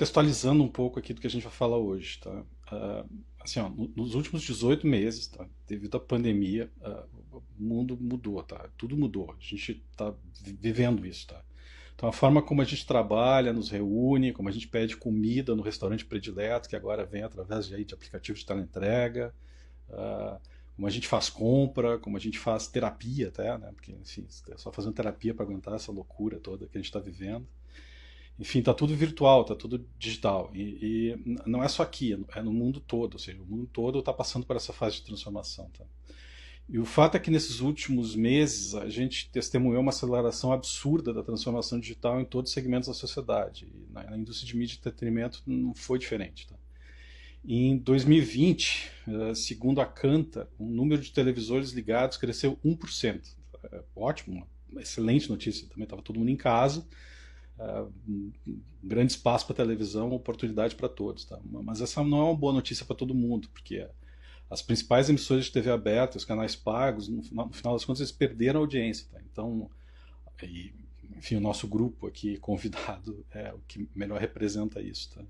contextualizando um pouco aqui do que a gente vai falar hoje, tá? Uh, assim, ó, nos últimos 18 meses, tá? Devido à pandemia, uh, o mundo mudou, tá? Tudo mudou. A gente está vivendo isso, tá? Então a forma como a gente trabalha, nos reúne, como a gente pede comida no restaurante predileto, que agora vem através de, aí, de aplicativos de teleentrega, uh, como a gente faz compra, como a gente faz terapia até, né? Porque, enfim, é só fazendo terapia para aguentar essa loucura toda que a gente está vivendo enfim, está tudo virtual, está tudo digital. E, e, não é só aqui, é no mundo todo. Ou seja, o mundo todo está passando por essa fase de transformação. Tá? E o fato é que nesses últimos meses a gente testemunhou uma aceleração absurda da transformação digital em todos os segmentos da sociedade. E na, indústria de mídia e entretenimento não foi diferente. Tá? Em 2020, eh, segundo a Canta, o número de televisores ligados cresceu 1%. É ótimo, uma excelente notícia. Também estava todo mundo em casa ah, um grande espaço para televisão, oportunidade para todos. Tá? Mas essa não é uma boa notícia para todo mundo, porque as principais emissoras de TV aberta, os canais pagos, no final, no final das contas, eles perderam a audiência. Tá? Então, e, enfim, o nosso grupo aqui convidado é o que melhor representa isso. Tá?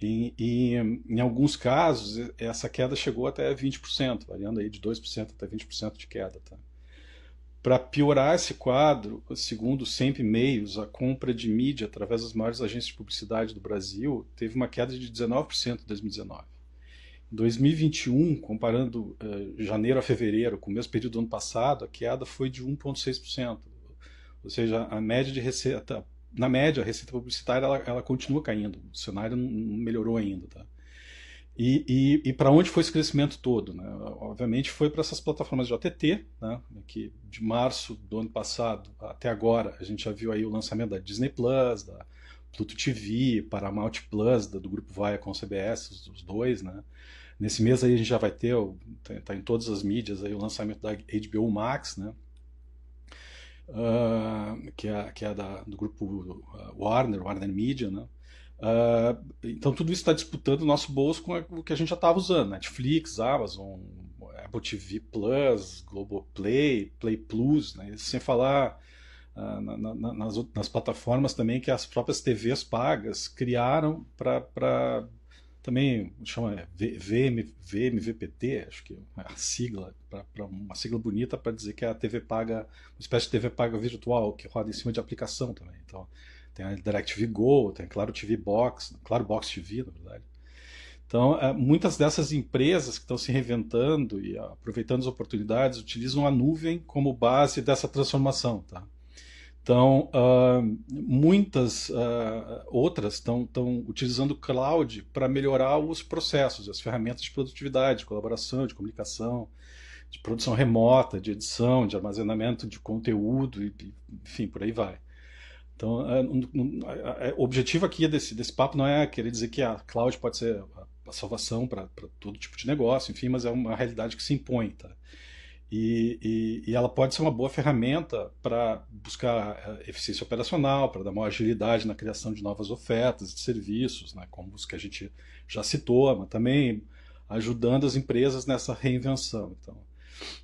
E, e, em alguns casos, essa queda chegou até 20%, variando aí de 2% até 20% de queda. Tá? Para piorar esse quadro, segundo sempre meios, a compra de mídia através das maiores agências de publicidade do Brasil teve uma queda de 19% em 2019. Em 2021, comparando eh, janeiro a fevereiro com o mesmo período do ano passado, a queda foi de 1,6%. Ou seja, a média de receita, na média, a receita publicitária ela, ela continua caindo. O cenário não melhorou ainda. Tá? E, e, e para onde foi esse crescimento todo? Né? Obviamente foi para essas plataformas de OTT, né? que de março do ano passado até agora a gente já viu aí o lançamento da Disney Plus, da Pluto TV, Paramount Plus, da, do grupo Viacom CBS, os, os dois, né? Nesse mês aí a gente já vai ter, está tá em todas as mídias aí o lançamento da HBO Max, né? Uh, que é, que é da, do grupo ah, Warner, Warner Media, né? Uh, então tudo isso está disputando o nosso bolso com o que a gente já estava usando, Netflix, Amazon, Apple TV Plus, Globoplay, Play Plus, né? sem falar uh, na, na, nas, nas, plataformas também que as próprias TVs pagas criaram para também chama VM, VMVPT, acho que é a sigla, pra, pra uma sigla bonita para dizer que é a TV paga, uma espécie de TV paga virtual que roda em cima de aplicação também. Então, tem a DirecTV Go, tem a Claro TV Box, Claro Box TV, na verdade. Então, é, muitas dessas empresas que estão se reinventando e aproveitando as oportunidades utilizam a nuvem como base dessa transformação, tá? Então, uh, muitas uh, outras estão utilizando cloud para melhorar os processos, as ferramentas de produtividade, de colaboração, de comunicação, de produção remota, de edição, de armazenamento de conteúdo, e, enfim, por aí vai. Então, é, é, o objetivo aqui desse, desse papo não é querer dizer que a cloud pode ser a salvação para todo tipo de negócio, enfim, mas é uma realidade que se impõe, tá? E, e, e ela pode ser uma boa ferramenta para buscar é, eficiência operacional, para dar maior agilidade na criação de novas ofertas de serviços, né, como os que a gente já citou, mas também ajudando as empresas nessa reinvenção. Então,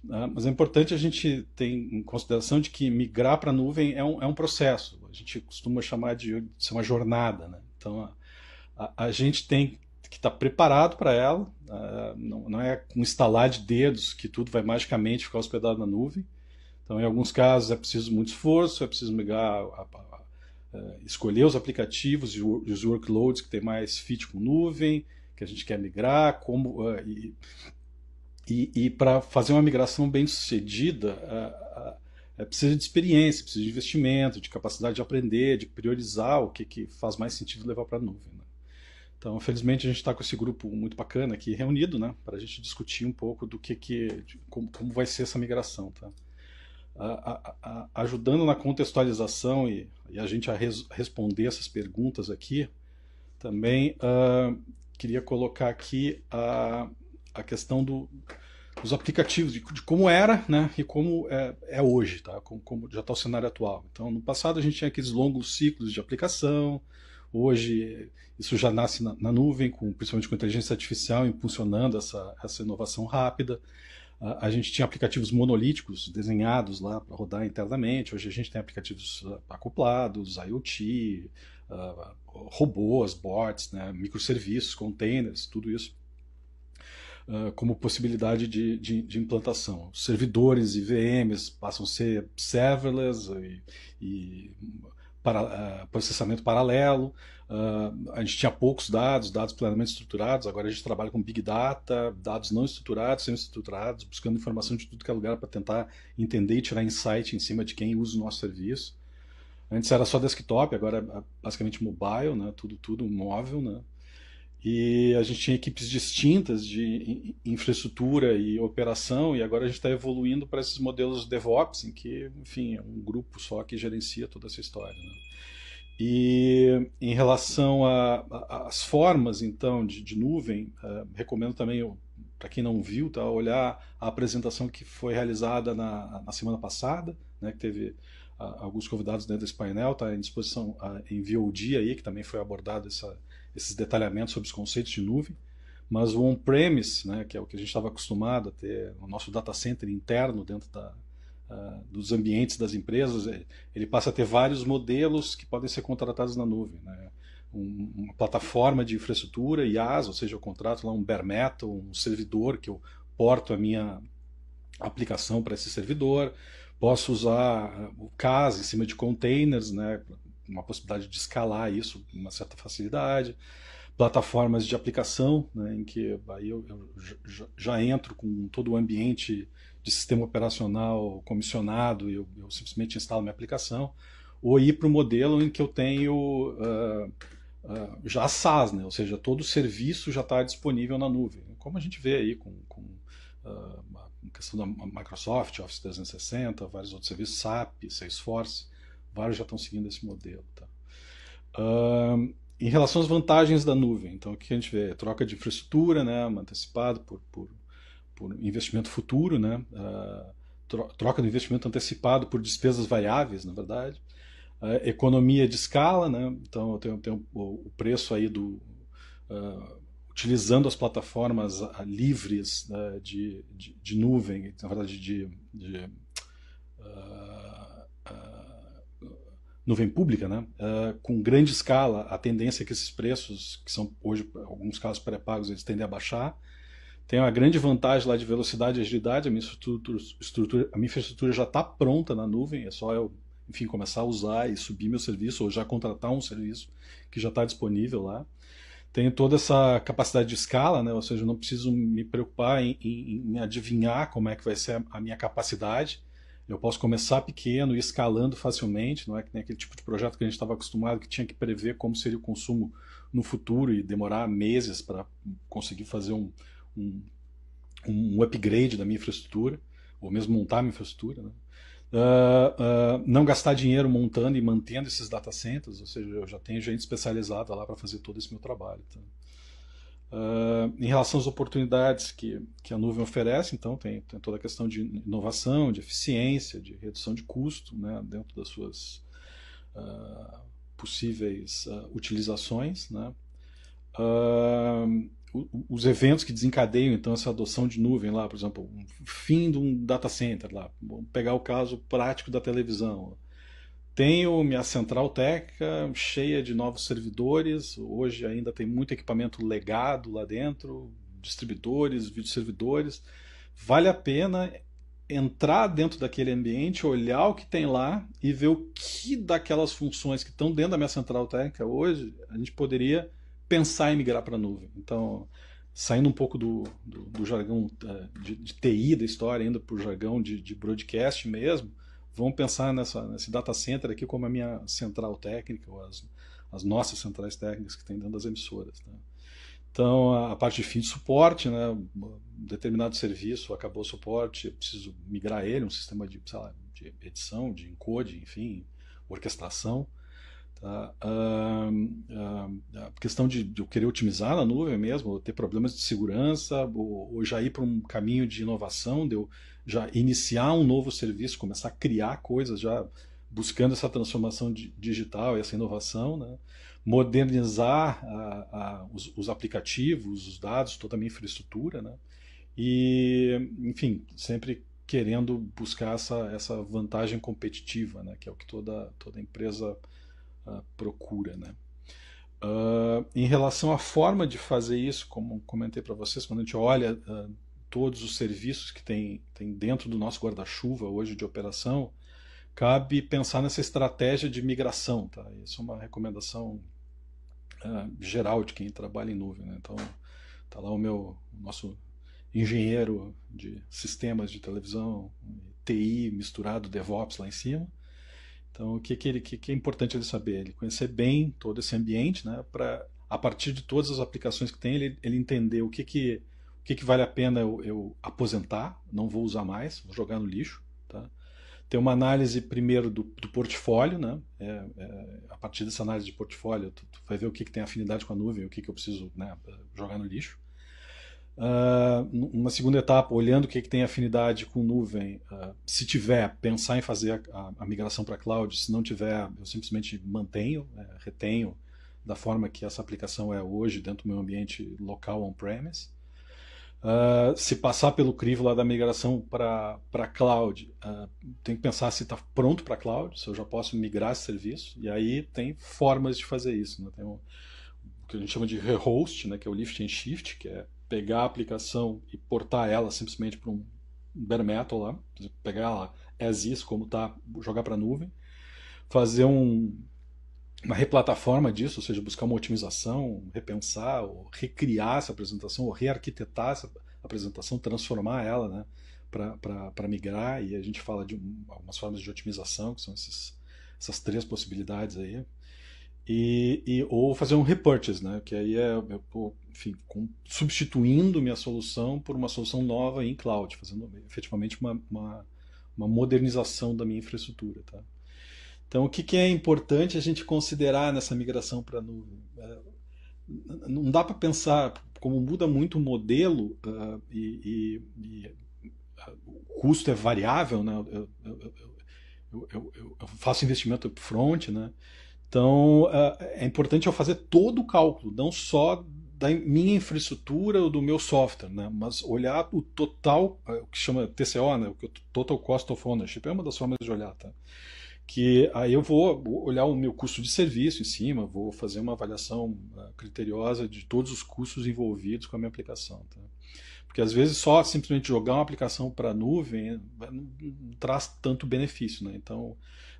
né? Mas é importante a gente ter em consideração de que migrar para a nuvem é um, é um processo. A gente costuma chamar de, de ser uma jornada. Né? Então, a, a, gente tem que estar tá preparado para ela. Né? não, não, é um instalar de dedos que tudo vai magicamente ficar hospedado na nuvem. Então, em alguns casos, é preciso muito esforço, é preciso migrar, a, a, é, escolher os aplicativos e os workloads que tem mais fit com nuvem, que a gente quer migrar, como é, e, e, e para fazer uma migração bem sucedida, é, é, é, precisa de experiência, precisa de investimento, de capacidade de aprender, de priorizar o que, que faz mais sentido levar para a nuvem. Né? Então, felizmente, a gente está com esse grupo muito bacana aqui reunido, né, para a gente discutir um pouco do que, que de, como, como vai ser essa migração. Tá? A, a, a, ajudando na contextualização e, e a gente a res, responder essas perguntas aqui, também uh, queria colocar aqui a. Uh, a questão do, dos aplicativos, de, de, como era né, e como é, é hoje, tá? Como, como, já está o cenário atual. Então, no passado a gente tinha aqueles longos ciclos de aplicação, hoje isso já nasce na, na nuvem, com, principalmente com inteligência artificial impulsionando essa, essa inovação rápida. A, gente tinha aplicativos monolíticos desenhados lá para rodar internamente, hoje a gente tem aplicativos ah, acoplados, IoT, ah, robôs, bots, né, microserviços, containers, tudo isso ah, como possibilidade de, de, de, implantação. Servidores e VMs passam a ser serverless e, e para, uh, processamento paralelo. Uh, a gente tinha poucos dados, dados plenamente estruturados, agora a gente trabalha com Big Data, dados não estruturados, semi-estruturados, buscando informação de tudo que é lugar para tentar entender e tirar insight em cima de quem usa o nosso serviço. Antes era só desktop, agora é basicamente mobile, né? tudo, tudo móvel. Né? E a gente tinha equipes distintas de infraestrutura e operação, e agora a gente está evoluindo para esses modelos DevOps, em que, enfim, é um grupo só que gerencia toda essa história. Né? E em relação às formas, então, de, de nuvem, uh, recomendo também, para quem não viu, tá, olhar a apresentação que foi realizada na, na semana passada, né, que teve uh, alguns convidados dentro desse painel, está em disposição uh, em VOD aí, que também foi abordado essa, esses detalhamentos sobre os conceitos de nuvem, mas o on-premise, né, que é o que a gente estava acostumado a ter, o nosso data center interno dentro da, uh, dos ambientes das empresas, é, ele passa a ter vários modelos que podem ser contratados na nuvem. Né? Um, uma plataforma de infraestrutura, IaaS, ou seja, eu contrato lá um bare metal, um servidor que eu porto a minha aplicação para esse servidor, posso usar o CAS em cima de containers, né, uma possibilidade de escalar isso com uma certa facilidade. Plataformas de aplicação, né, em que aí eu, eu já, já entro com todo o ambiente de sistema operacional comissionado e eu, eu, simplesmente instalo minha aplicação. Ou ir para o modelo em que eu tenho uh, uh, já a SaaS, né, ou seja, todo o serviço já está disponível na nuvem. Como a gente vê aí com, com uh, ah, a questão da Microsoft, Office 360, vários outros serviços, SAP, Salesforce. Vários já estão seguindo esse modelo. Tá? Uh, em relação às vantagens da nuvem, então o que a gente vê? É troca de infraestrutura, né, antecipado por, por, por investimento futuro, né, uh, troca do investimento antecipado por despesas variáveis, na verdade. Uh, economia de escala, né, então tem, tenho o, preço aí do. Ah, utilizando as plataformas livres né, de, de, de, nuvem, na verdade de, de nuvem pública, né, uh, com grande escala, a tendência é que esses preços, que são hoje, em alguns casos pré-pagos, eles tendem a baixar. Tem uma grande vantagem lá de velocidade e agilidade, a minha infraestrutura, estrutura, a minha infraestrutura já está pronta na nuvem, é só eu, enfim, começar a usar e subir meu serviço, ou já contratar um serviço que já está disponível lá. Tenho toda essa capacidade de escala, né, ou seja, eu não preciso me preocupar em, em, em adivinhar como é que vai ser a minha capacidade, eu posso começar pequeno e escalando facilmente, não é que nem aquele tipo de projeto que a gente estava acostumado, que tinha que prever como seria o consumo no futuro e demorar meses para conseguir fazer um, um, um, upgrade da minha infraestrutura, ou mesmo montar a minha infraestrutura. Né? Uh, uh, não gastar dinheiro montando e mantendo esses data centers, ou seja, eu já tenho gente especializada lá para fazer todo esse meu trabalho. Tá? Ah, em relação às oportunidades que, que a nuvem oferece, então tem, tem, toda a questão de inovação, de eficiência, de redução de custo né, dentro das suas uh, possíveis uh, utilizações. Né. os eventos que desencadeiam então essa adoção de nuvem lá, por exemplo, o fim de um data center lá, vamos pegar o caso prático da televisão, tenho minha central técnica cheia de novos servidores. Hoje ainda tem muito equipamento legado lá dentro, distribuidores, vídeo servidores. Vale a pena entrar dentro daquele ambiente, olhar o que tem lá e ver o que daquelas funções que estão dentro da minha central técnica hoje a gente poderia pensar em migrar para a nuvem. Então, saindo um pouco do, do, do jargão eh, de, de, TI da história, ainda para o jargão de, de broadcast mesmo vamos pensar nessa, nesse data center aqui como a minha central técnica, ou as, as nossas centrais técnicas que tem dentro das emissoras. Né? Então, a, a parte de fim de suporte, né? um determinado serviço acabou o suporte, eu preciso migrar ele, um sistema de, lá, de edição, de encode, enfim, orquestração. Tá? a questão de, de eu querer otimizar na nuvem mesmo, ter problemas de segurança, ou, ou já ir para um caminho de inovação, de eu já iniciar um novo serviço, começar a criar coisas já buscando essa transformação digital, essa inovação, né? modernizar os, os, aplicativos, os dados, toda a minha infraestrutura, né? e, enfim, sempre querendo buscar essa, essa vantagem competitiva, né? que é o que toda, toda empresa uh, procura. Né? Uh, em relação à forma de fazer isso, como comentei para vocês, quando a gente olha uh, todos os serviços que tem, tem dentro do nosso guarda-chuva hoje de operação, cabe pensar nessa estratégia de migração. Tá? Isso é uma recomendação ah, geral de quem trabalha em nuvem. Né? Então, tá lá o meu o nosso engenheiro de sistemas de televisão, TI misturado DevOps lá em cima. Então, o que, que, ele, que, que é importante ele saber? Ele conhecer bem todo esse ambiente, né? Para a partir de todas as aplicações que tem, ele, ele entender o que que o que, que vale a pena eu, eu aposentar, não vou usar mais, vou jogar no lixo, tá? Ter uma análise primeiro do, do portfólio, né? É, é, a partir dessa análise de portfólio, tu, tu vai ver o que, que tem afinidade com a nuvem, o que, que eu preciso né, jogar no lixo. Uh, uma segunda etapa, olhando o que, é que tem afinidade com nuvem, uh, se tiver, pensar em fazer a, a migração para cloud, se não tiver, eu simplesmente mantenho, né, retenho da forma que essa aplicação é hoje dentro do meu ambiente local on-premise. Uh, se passar pelo crivo lá da migração para cloud, tem que pensar se está pronto para cloud, se eu já posso migrar esse serviço, e aí tem formas de fazer isso. Né? Tem um, o que a gente chama de rehost, né? que é o lift and shift, que é pegar a aplicação e portar ela simplesmente para um bare metal lá, pegar ela as is como tá, jogar para a nuvem, fazer um, uma replataforma disso, ou seja, buscar uma otimização, repensar, ou recriar essa apresentação, ou rearquitetar essa apresentação, transformar ela, né? para migrar e a gente fala de um, algumas formas de otimização que são esses, essas três possibilidades aí e, e, ou fazer um repurchase, né? Que aí é, enfim, com, substituindo minha solução por uma solução nova em cloud, fazendo efetivamente uma, uma, uma modernização da minha infraestrutura, tá? Então, o que, que é importante a gente considerar nessa migração para nuvem? É, não dá para pensar como muda muito o modelo uh, e, e, e ah, o custo é variável, né? Eu, eu, eu, eu faço investimento upfront, né? Então, é, é importante eu fazer todo o cálculo, não só da minha infraestrutura ou do meu software, né? mas olhar o total, é, o que chama TCO, né? o Total Cost of Ownership, é uma das formas de olhar. Tá? Que aí eu vou olhar o meu custo de serviço em cima, vou fazer uma avaliação é, criteriosa de todos os custos envolvidos com a minha aplicação. Tá? Porque às vezes só simplesmente jogar uma aplicação para a nuvem não traz tanto benefício. Né? Então,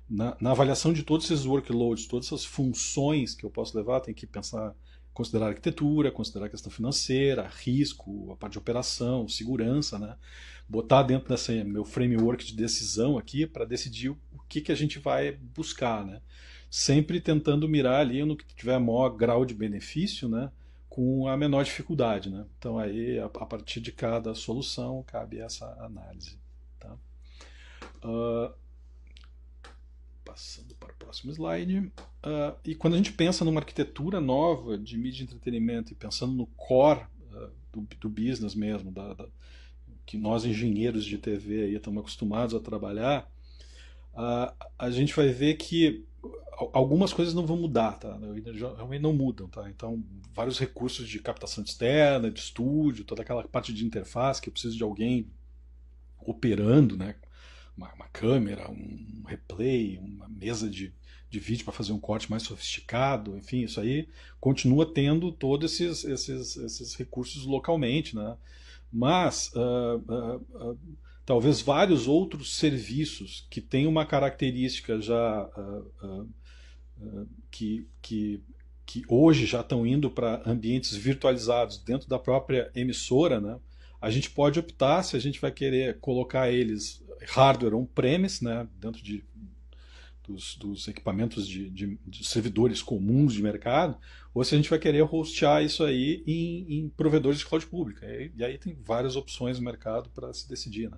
na, na, avaliação de todos esses workloads, todas essas funções que eu posso levar, tem que pensar, considerar arquitetura, considerar questão financeira, risco, a parte de operação, segurança, né? Botar dentro desse meu framework de decisão aqui para decidir o que, que a gente vai buscar, né? Sempre tentando mirar ali no que tiver maior grau de benefício, né? Com a menor dificuldade, né? Então aí, a, a partir de cada solução, cabe essa análise, tá? Uh, passando para o próximo slide. Uh, e quando a gente pensa numa arquitetura nova de mídia de entretenimento e pensando no core uh, do, do, business mesmo, da, da, que nós engenheiros de TV aí estamos acostumados a trabalhar, uh, a gente vai ver que algumas coisas não vão mudar, tá? Realmente não mudam, tá? Então, vários recursos de captação externa, de estúdio, toda aquela parte de interface que eu preciso de alguém operando, né? uma, uma câmera, um replay, uma mesa de, de vídeo para fazer um corte mais sofisticado, enfim, isso aí continua tendo todos esses, esses, esses recursos localmente, né? Mas uh, uh, uh, talvez vários outros serviços que têm uma característica já que, que, que hoje já estão indo para ambientes virtualizados dentro da própria emissora, né? a gente pode optar se a gente vai querer colocar eles hardware on-premise, né, dentro de, dos, dos equipamentos de, de, de, servidores comuns de mercado, ou se a gente vai querer hostear isso aí em, em provedores de cloud pública. E, e, aí tem várias opções no mercado para se decidir. Né?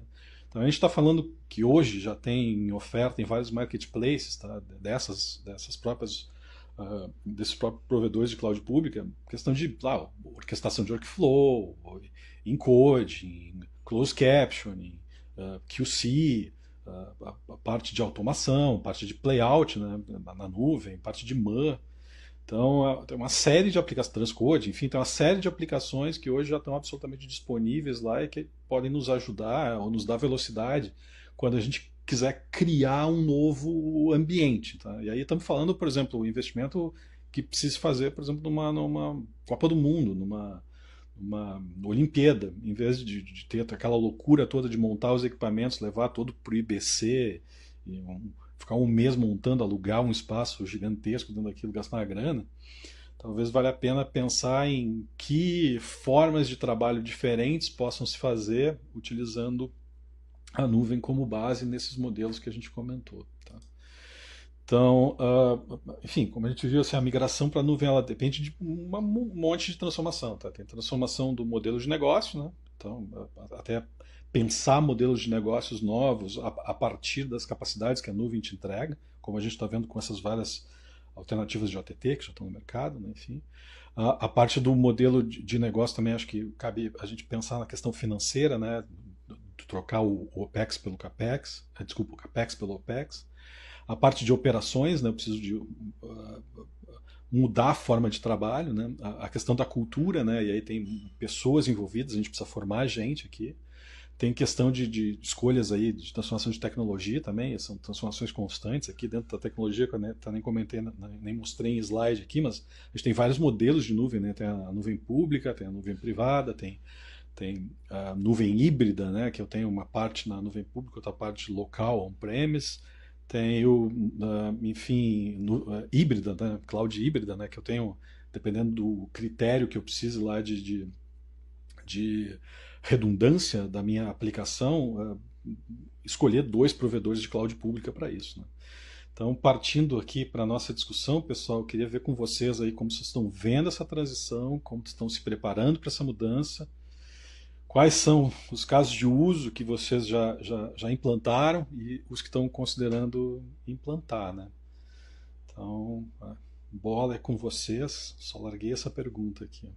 Então a gente está falando que hoje já tem oferta em vários marketplaces tá, dessas, dessas próprias uh, desses próprios provedores de cloud pública, questão de lá, orquestração de workflow, encoding, closed captioning, uh, ah, QC, uh, ah, a, a, parte de automação, parte de playout né, na, na nuvem, parte de MAN. Então, tem uma série de aplicações, transcode, enfim, tem uma série de aplicações que hoje já estão absolutamente disponíveis lá e que podem nos ajudar ou nos dar velocidade quando a gente quiser criar um novo ambiente. Tá? E aí estamos falando, por exemplo, o investimento que precisa fazer, por exemplo, numa, numa Copa do Mundo, numa, numa Olimpíada, em vez de, de, ter aquela loucura toda de montar os equipamentos, levar todo para o IBC, um, ficar um mês montando, alugar um espaço gigantesco dentro daquilo, gastar uma grana, talvez valha a pena pensar em que formas de trabalho diferentes possam se fazer utilizando a nuvem como base nesses modelos que a gente comentou. Tá? Então, uh, enfim, como a gente viu, assim, a migração para a nuvem ela depende de uma, um monte de transformação. Tá? Tem transformação do modelo de negócio, né? então até pensar modelos de negócios novos a, a partir das capacidades que a nuvem te entrega, como a gente está vendo com essas várias alternativas de OTT que já estão no mercado, né? enfim. A, ah, a parte do modelo de, de negócio também acho que cabe a gente pensar na questão financeira, né? trocar o, o OPEX pelo CAPEX, eh, desculpa, o CAPEX pelo OPEX. A parte de operações, né, eu preciso de uh, mudar a forma de trabalho, né, a, a, questão da cultura, né, e aí tem pessoas envolvidas, a gente precisa formar gente aqui. Tem questão de, de escolhas aí, de transformação de tecnologia também, são transformações constantes aqui dentro da tecnologia, que eu nem, nem comentei, né, nem mostrei em slide aqui, mas a gente tem vários modelos de nuvem, né? Tem a nuvem pública, tem a nuvem privada, tem tem a nuvem híbrida, né, que eu tenho uma parte na nuvem pública, outra parte local, on-premise, tenho, enfim, eh, híbrida, né, cloud híbrida, né, que eu tenho, dependendo do critério que eu precise lá de, de, de redundância da minha aplicação, eh, escolher dois provedores de cloud pública para isso. Né. Então, partindo aqui para a nossa discussão, pessoal, eu queria ver com vocês aí como vocês estão vendo essa transição, como estão se preparando para essa mudança, quais são os casos de uso que vocês já, já, já implantaram e os que estão considerando implantar, né? Então, bola é com vocês, só larguei essa pergunta aqui.